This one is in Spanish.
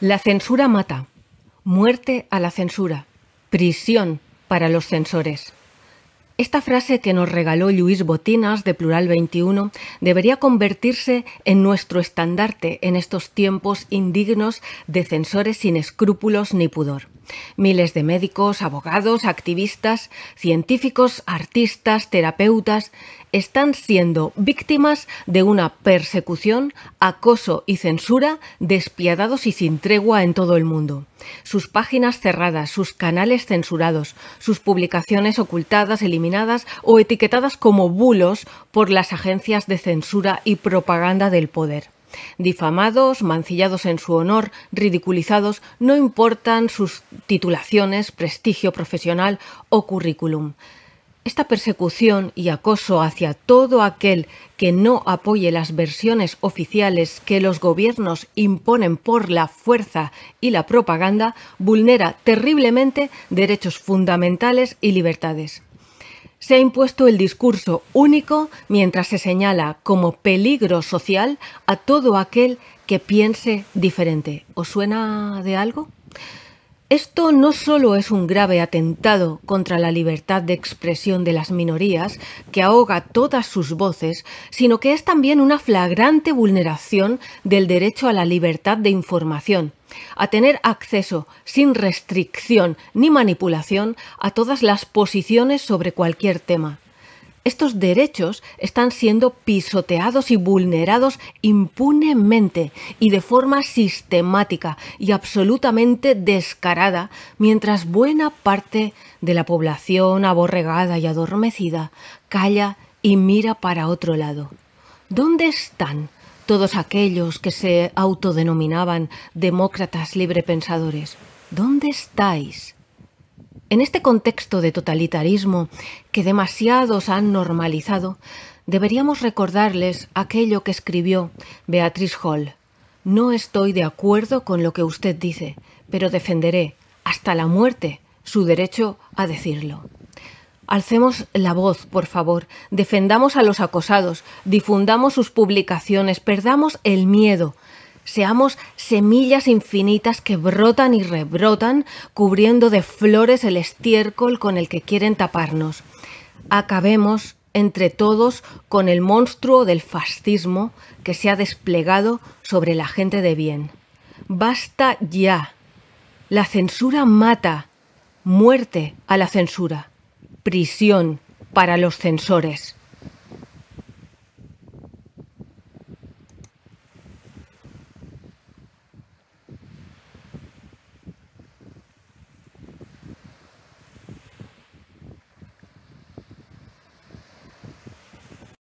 La censura mata. Muerte a la censura. Prisión para los censores. Esta frase que nos regaló Luis Botinas de Plural 21 debería convertirse en nuestro estandarte en estos tiempos indignos de censores sin escrúpulos ni pudor. Miles de médicos, abogados, activistas, científicos, artistas, terapeutas están siendo víctimas de una persecución, acoso y censura despiadados y sin tregua en todo el mundo. Sus páginas cerradas, sus canales censurados, sus publicaciones ocultadas, eliminadas o etiquetadas como bulos por las agencias de censura y propaganda del poder. Difamados, mancillados en su honor, ridiculizados, no importan sus titulaciones, prestigio profesional o currículum. Esta persecución y acoso hacia todo aquel que no apoye las versiones oficiales que los gobiernos imponen por la fuerza y la propaganda vulnera terriblemente derechos fundamentales y libertades. Se ha impuesto el discurso único mientras se señala como peligro social a todo aquel que piense diferente. ¿Os suena de algo? Esto no solo es un grave atentado contra la libertad de expresión de las minorías, que ahoga todas sus voces, sino que es también una flagrante vulneración del derecho a la libertad de información, a tener acceso sin restricción ni manipulación a todas las posiciones sobre cualquier tema. Estos derechos están siendo pisoteados y vulnerados impunemente y de forma sistemática y absolutamente descarada, mientras buena parte de la población aborregada y adormecida calla y mira para otro lado. ¿Dónde están todos aquellos que se autodenominaban demócratas librepensadores? ¿Dónde estáis? En este contexto de totalitarismo que demasiados han normalizado, deberíamos recordarles aquello que escribió Beatriz Hall. No estoy de acuerdo con lo que usted dice, pero defenderé hasta la muerte su derecho a decirlo. Alcemos la voz, por favor, defendamos a los acosados, difundamos sus publicaciones, perdamos el miedo, Seamos semillas infinitas que brotan y rebrotan, cubriendo de flores el estiércol con el que quieren taparnos. Acabemos entre todos con el monstruo del fascismo que se ha desplegado sobre la gente de bien. Basta ya. La censura mata. Muerte a la censura. Prisión para los censores.